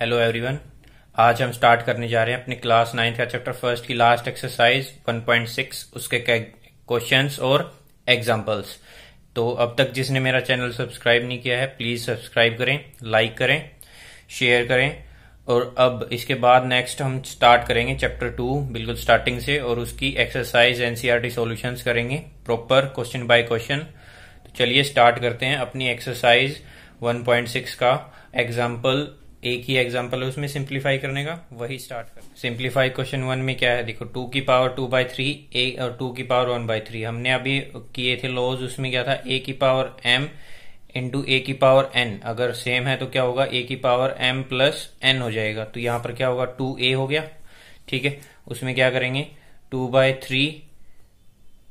Hello everyone आज हम start करने जा रहे हैं अपनी क्लास नाइन्थ का चैप्टर फर्स्ट की लास्ट एक्सरसाइज 1.6 उसके क्वेश्चंस और एग्जांपल्स तो अब तक जिसने मेरा चैनल सब्सक्राइब नहीं किया है प्लीज सब्सक्राइब करें लाइक करें शेयर करें और अब इसके बाद नेक्स्ट हम स्टार्ट करेंगे चैप्टर टू बिल्कुल स्टार्टिंग से और उसकी एक्सरसाइज एनसीआरटी सोल्यूशन करेंगे प्रॉपर क्वेश्चन बाय क्वेश्चन तो चलिए स्टार्ट करते हैं अपनी एक्सरसाइज 1.6 का एग्जाम्पल एक ही एग्जाम्पल है उसमें सिंप्लीफाई करने का वही स्टार्ट कर सिंप्लीफाई क्वेश्चन वन में क्या है देखो टू की power two by three A और टू की पावर वन बाई थ्री हमने अभी किए थे लॉज उसमें क्या था ए की पावर एम इंटू ए की पावर एन अगर सेम है तो क्या होगा ए की पावर एम प्लस एन हो जाएगा तो यहां पर क्या होगा टू ए हो गया ठीक है उसमें क्या करेंगे two by three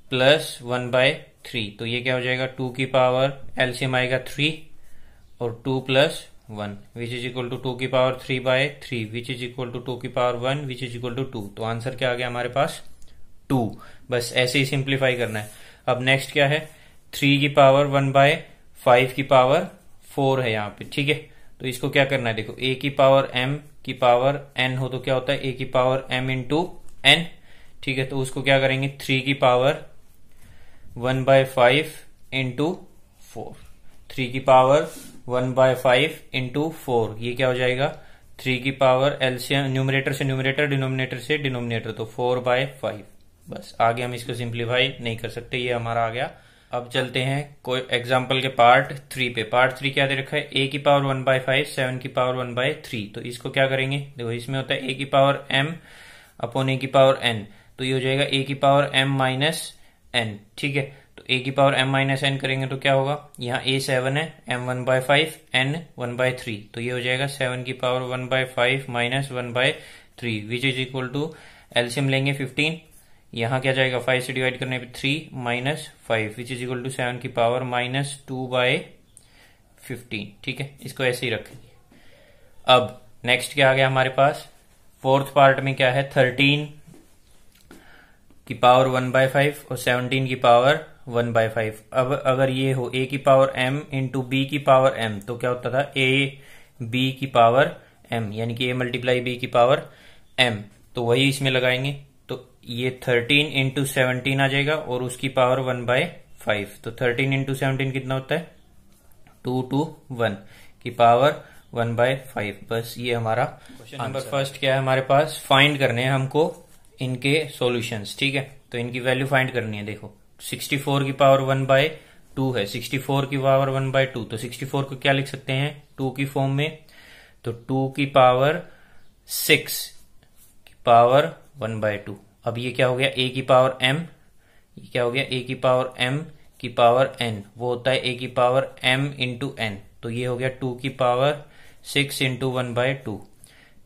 plus one by three तो ये क्या हो जाएगा टू की पावर एलसीएम आएगा थ्री और two plus one which is equal to two की power three by three which is equal to two की power one which is equal to two तो आंसर क्या आ गया हमारे पास टू बस ऐसे ही सिंप्लीफाई करना है अब नेक्स्ट क्या है थ्री की पावर वन बाय फाइव की पावर फोर है यहाँ पे ठीक है तो इसको क्या करना है देखो ए की पावर एम की पावर एन हो तो क्या होता है ए की power M into N ठीक है तो उसको क्या करेंगे थ्री की power one by five into four three की power one by five into four ये क्या हो जाएगा थ्री की पावर एलसीएम न्यूमिनेटर से न्यूमिनेटर डिनोमिनेटर से डिनोमिनेटर तो फोर बाय फाइव बस आगे हम इसको सिंप्लीफाई नहीं कर सकते ये हमारा आ गया अब चलते हैं कोई एग्जाम्पल के पार्ट थ्री पे पार्ट थ्री क्या दे रखा है ए की power one by five seven की पावर वन बाय थ्री तो इसको क्या करेंगे देखो इसमें होता है ए की पावर एम अपोन ए की पावर एन तो ये हो जाएगा ए की पावर एम माइनस एन ठीक है ए की पावर एम माइनस एन करेंगे तो क्या होगा यहाँ ए सेवन है M one by five N one by three तो ये हो जाएगा सेवन की power one by five minus one by three which is equal to LCM लेंगे फिफ्टीन यहाँ क्या जाएगा फाइव से डिवाइड करने पे three minus five which is equal to seven की power minus two by fifteen ठीक है इसको ऐसे ही रखेंगे अब नेक्स्ट क्या आ गया हमारे पास फोर्थ पार्ट में क्या है थर्टीन की पावर वन बाय फाइव और सेवनटीन की पावर वन बाय फाइव अब अगर ये हो ए की पावर एम इंटू बी की पावर एम तो क्या होता था ए बी की पावर एम यानी कि ए मल्टीप्लाई बी की पावर एम तो वही इसमें लगाएंगे तो ये थर्टीन इंटू सेवनटीन आ जाएगा और उसकी पावर वन बाय फाइव तो थर्टीन इंटू सेवनटीन कितना होता है टू टू वन की पावर वन बाय फाइव बस ये हमारा क्वेश्चन नंबर फर्स्ट क्या है हमारे पास फाइंड करने हैं हमको इनके सॉल्यूशंस ठीक है तो इनकी वैल्यू फाइंड करनी है देखो सिक्सटी फोर की पावर वन बाय टू है सिक्सटी फोर की पावर वन बाय टू तो सिक्सटी फोर को क्या लिख सकते हैं टू की फॉर्म में तो टू की पावर सिक्स की पावर वन बाय टू अब ये क्या हो गया ए की पावर एम ये क्या हो गया ए की पावर एम की पावर एन वो होता है ए की पावर एम इंटू एन तो ये हो गया टू की power six into one by two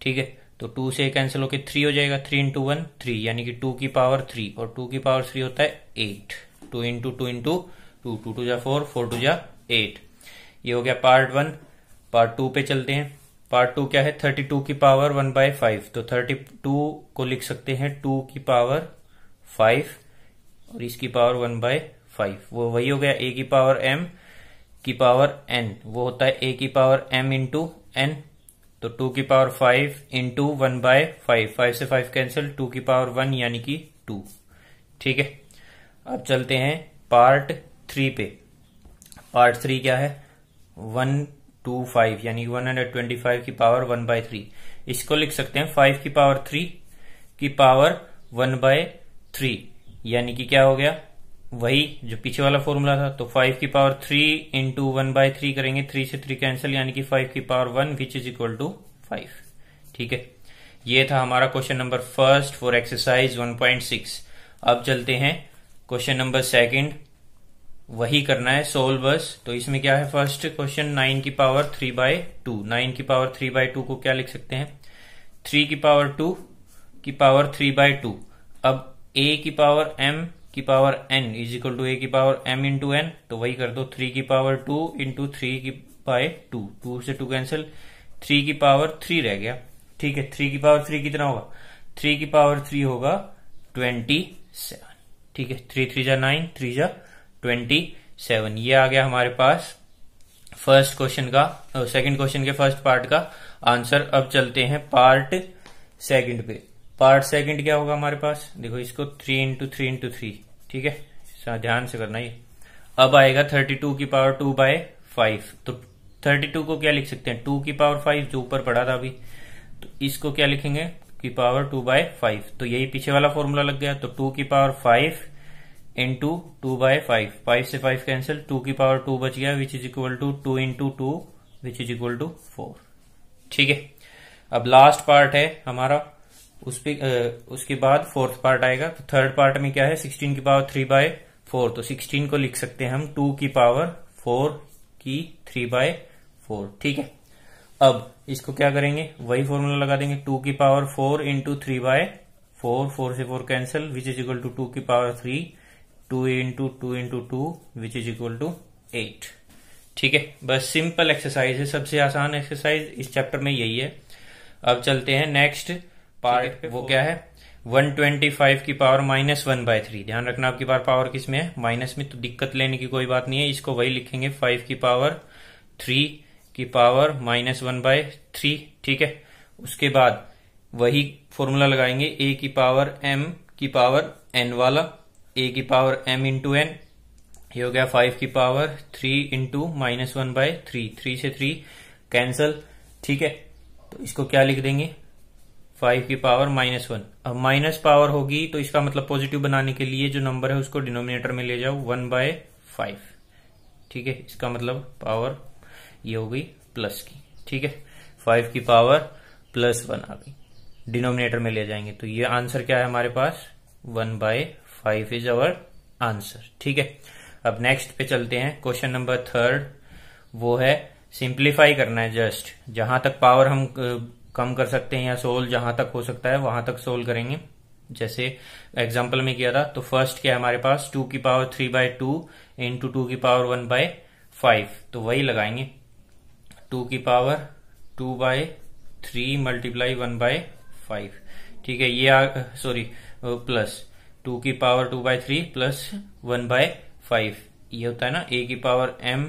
ठीक है तो टू से कैंसिल होकर थ्री हो जाएगा थ्री इंटू वन थ्री यानी कि टू की पावर थ्री और टू की पावर थ्री होता है eight two into two into two two two जा फोर फोर टू जा एट ये हो गया पार्ट वन पार्ट टू पे चलते हैं पार्ट टू क्या है थर्टी टू की पावर वन बाय फाइव तो थर्टी टू को लिख सकते हैं टू की पावर फाइव और इसकी पावर वन बाय फाइव वो वही हो गया ए की पावर एम की पावर एन वो होता है ए की पावर एम इंटू एन तो टू की power five into one by five five से फाइव कैंसिल टू की पावर वन यानी कि टू ठीक है अब चलते हैं पार्ट थ्री पे पार्ट थ्री क्या है वन टू फाइव यानी वन हंड्रेड ट्वेंटी फाइव की पावर वन बाय थ्री इसको लिख सकते हैं फाइव की पावर थ्री की पावर वन बाय थ्री यानी कि क्या हो गया वही जो पीछे वाला फॉर्मूला था तो फाइव की power three into one by three करेंगे थ्री से थ्री कैंसिल यानी कि फाइव की power one which is equal to five ठीक है ये था हमारा question number first for exercise one point six अब चलते हैं क्वेश्चन नंबर सेकंड वही करना है सोल्व बस तो इसमें क्या है फर्स्ट क्वेश्चन नाइन की power three by two nine की पावर थ्री बाय टू को क्या लिख सकते हैं थ्री की पावर टू की पावर थ्री बाय टू अब ए की पावर एम की power N is equal to A की पावर एम इंटू एन तो वही कर दो थ्री की पावर टू इंटू थ्री की बाय टू टू से टू कैंसिल थ्री की पावर थ्री रह गया ठीक है थ्री की पावर थ्री कितना होगा थ्री की पावर थ्री होगा ट्वेंटी सेवन ठीक है थ्री थ्री जा नाइन थ्री जा ट्वेंटी सेवन ये आ गया हमारे पास फर्स्ट क्वेश्चन का सेकंड क्वेश्चन के फर्स्ट पार्ट का आंसर अब चलते हैं पार्ट सेकंड पे पार्ट सेकंड क्या होगा हमारे पास देखो इसको three into three into three ठीक है ध्यान से करना ये अब आएगा थर्टी टू की पावर टू बाय फाइव तो थर्टी टू को क्या लिख सकते हैं टू की पावर फाइव जो ऊपर पड़ा था अभी तो इसको क्या लिखेंगे की पावर टू बाय फाइव तो यही पीछे वाला फॉर्मूला लग गया तो टू की power five into two by five five से फाइव कैंसिल टू की पावर टू बच गया which is equal to two into two which is equal to four ठीक है अब लास्ट पार्ट है हमारा उस पर उसके बाद फोर्थ पार्ट आएगा तो थर्ड पार्ट में क्या है सिक्सटीन की पावर थ्री बाय फोर तो सिक्सटीन को लिख सकते हैं हम टू की पावर फोर की थ्री बाय फोर ठीक है अब इसको क्या करेंगे वही फॉर्मूला लगा देंगे टू की power four into three by four four से four cancel which is equal to two की power three two into two into two which is equal to eight ठीक है बस सिंपल एक्सरसाइज है सबसे आसान एक्सरसाइज इस चैप्टर में यही है अब चलते हैं नेक्स्ट पार्ट वो क्या है 125 की power minus one by three ध्यान रखना आपकी बार पावर किस में है माइनस में तो दिक्कत लेने की कोई बात नहीं है इसको वही लिखेंगे फाइव की पावर थ्री की power minus one by three ठीक है उसके बाद वही फॉर्मूला लगाएंगे ए की पावर एम की पावर एन वाला ए की पावर एम इंटू एन ये हो गया फाइव की power three into minus one by three three से थ्री कैंसल ठीक है तो इसको क्या लिख देंगे फाइव की पावर माइनस वन अब माइनस पावर होगी तो इसका मतलब पॉजिटिव बनाने के लिए जो नंबर है उसको डिनोमिनेटर में ले जाओ वन बाय फाइव ठीक है इसका मतलब पावर ये हो गई प्लस की ठीक है फाइव की पावर प्लस वन आ गई डिनोमिनेटर में ले जाएंगे तो ये आंसर क्या है हमारे पास one by five is our answer ठीक है अब नेक्स्ट पे चलते हैं क्वेश्चन नंबर थर्ड वो है सिंप्लीफाई करना है जस्ट जहां तक पावर हम कम कर सकते हैं या सोल्व जहां तक हो सकता है वहां तक सोल्व करेंगे जैसे एग्जाम्पल में किया था तो फर्स्ट क्या हमारे पास टू की power three by two into two की पावर वन बाय फाइव तो वही लगाएंगे टू की power two by three multiply one by five ठीक है ये सॉरी प्लस टू की power two by three plus one by five ये होता है ना ए की पावर एम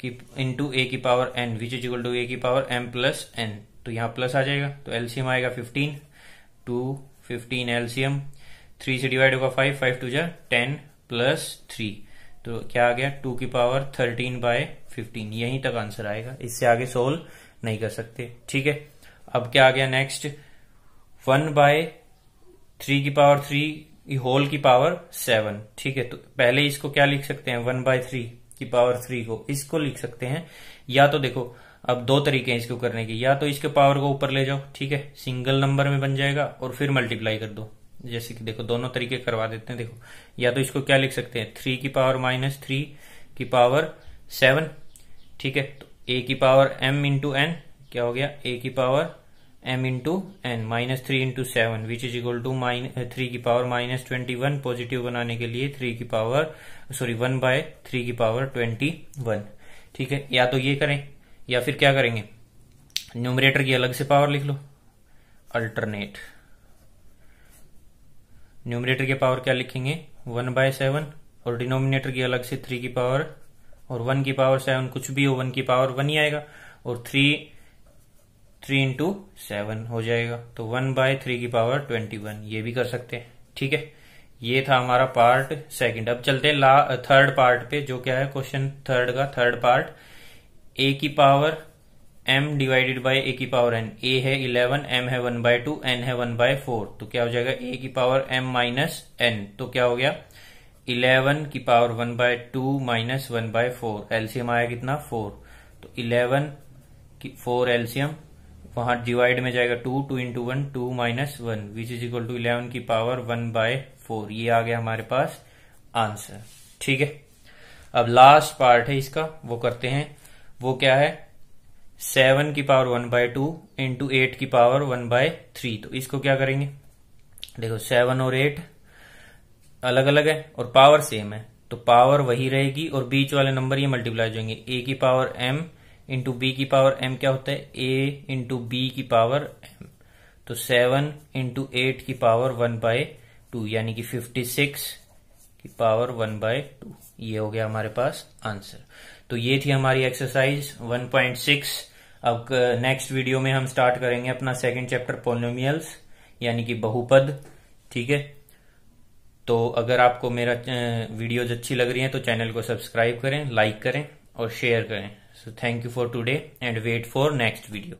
की इंटू ए की power N which is equal to A की पावर एम प्लस एन तो यहाँ प्लस आ जाएगा तो एलसीएम आएगा fifteen two fifteen LCM three से डिवाइड होगा फाइव फाइव टू जा टेन प्लस थ्री तो क्या आ गया टू की पावर थर्टीन बाय फिफ्टीन यहीं तक आंसर आएगा इससे आगे सोल्व नहीं कर सकते ठीक है अब क्या आ गया नेक्स्ट वन बाय थ्री की पावर थ्री होल की पावर सेवन ठीक है तो पहले इसको क्या लिख सकते हैं वन बाय थ्री की पावर थ्री को इसको लिख सकते हैं या तो देखो अब दो तरीके हैं इसको करने के या तो इसके पावर को ऊपर ले जाओ ठीक है सिंगल नंबर में बन जाएगा और फिर मल्टीप्लाई कर दो जैसे कि देखो दोनों तरीके करवा देते हैं देखो या तो इसको क्या लिख सकते हैं थ्री की पावर माइनस थ्री की पावर सेवन ठीक है तो ए की पावर एम इंटू एन क्या हो गया ए की power m into N minus three into seven which is equal to three की power minus twenty one positive बनाने के लिए थ्री की power sorry one by three की पावर ट्वेंटी वन ठीक है या तो ये करें या फिर क्या करेंगे न्यूमरेटर की अलग से पावर लिख लो अल्टरनेट न्यूमरेटर के पावर क्या लिखेंगे वन बाय सेवन और डिनोमिनेटर की अलग से थ्री की पावर और वन की पावर सेवन कुछ भी हो वन की पावर वन ही आएगा और थ्री थ्री इंटू सेवन हो जाएगा तो वन बाय थ्री की पावर ट्वेंटी वन ये भी कर सकते हैं ठीक है ये था हमारा पार्ट सेकंड अब चलते हैं थर्ड पार्ट पे जो क्या है क्वेश्चन थर्ड का थर्ड पार्ट ए की power M divided by A की पावर एन ए है इलेवन एम है वन बाय टू एन है वन बाय फोर तो क्या हो जाएगा ए की पावर एम माइनस एन तो क्या हो गया इलेवन की power one by two minus one by four LCM आया कितना फोर तो इलेवन की फोर एल्सियम वहां डिवाइड में जाएगा two two into one two minus one which is equal to eleven की पावर वन बाय फोर ये आ गया हमारे पास आंसर ठीक है अब लास्ट पार्ट है इसका वो करते हैं वो क्या है सेवन की power one by two into eight की पावर वन बाय थ्री तो इसको क्या करेंगे देखो सेवन और एट अलग अलग है और पावर सेम है तो पावर वही रहेगी और बीच वाले नंबर ये मल्टीप्लाई जाएंगे ए की पावर एम इंटू बी की पावर एम क्या होता है ए इंटू बी की पावर एम तो सेवन इंटू एट की पावर वन बाय टू यानी कि फिफ्टी सिक्स की पावर वन बाय टू ये हो गया हमारे पास आंसर तो ये थी हमारी एक्सरसाइज वन पॉइंट सिक्स अब नेक्स्ट वीडियो में हम स्टार्ट करेंगे अपना सेकेंड चैप्टर पोलोमियल्स यानी कि बहुपद ठीक है तो अगर आपको मेरा वीडियोज अच्छी लग रही है तो चैनल को सब्सक्राइब करें लाइक करें और शेयर करें So thank you for today and wait for next video.